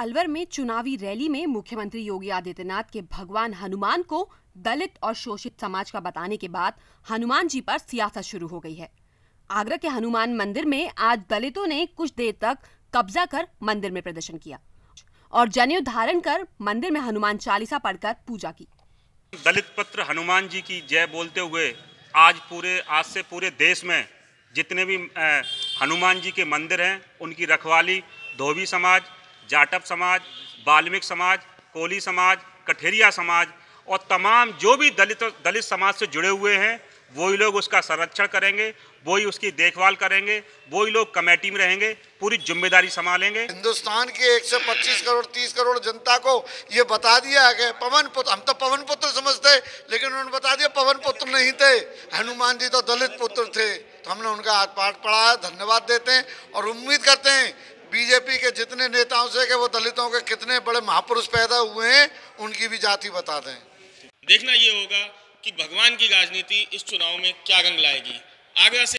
अलवर में चुनावी रैली में मुख्यमंत्री योगी आदित्यनाथ के भगवान हनुमान को दलित और शोषित समाज का बताने के बाद हनुमान जी पर सियासत शुरू हो गई है आगरा के हनुमान मंदिर में आज दलितों ने कुछ देर तक कब्जा कर मंदिर में प्रदर्शन किया और जनेऊ धारण कर मंदिर में हनुमान चालीसा पढ़कर पूजा की दलित पत्र हनुमान जी की जय बोलते हुए आज पूरे आज से पूरे देश में जितने भी हनुमान जी के मंदिर हैं उनकी रखवाली धोबी समाज जाटप समाज बाल्मिक समाज कोली समाज कठेरिया समाज और तमाम जो भी दलित दलित समाज से जुड़े हुए हैं वही लोग उसका संरक्षण करेंगे वही उसकी देखभाल करेंगे वही लोग कमेटी में रहेंगे पूरी जिम्मेदारी संभालेंगे हिंदुस्तान के 125 करोड़ 30 करोड़ जनता को ये बता दिया है कि पवन पुत्र हम तो पवन पुत्र समझते लेकिन उन्होंने बता दिया पवन पुत्र नहीं थे हनुमान जी तो दलित पुत्र थे तो हमने उनका हाथ पाठ पढ़ाया धन्यवाद देते हैं और उम्मीद करते हैं बीजेपी के जितने नेताओं से के वो दलितों के कितने बड़े महापुरुष पैदा हुए हैं उनकी भी जाति बता दें देखना ये होगा कि भगवान की राजनीति इस चुनाव में क्या रंग लाएगी आगरा से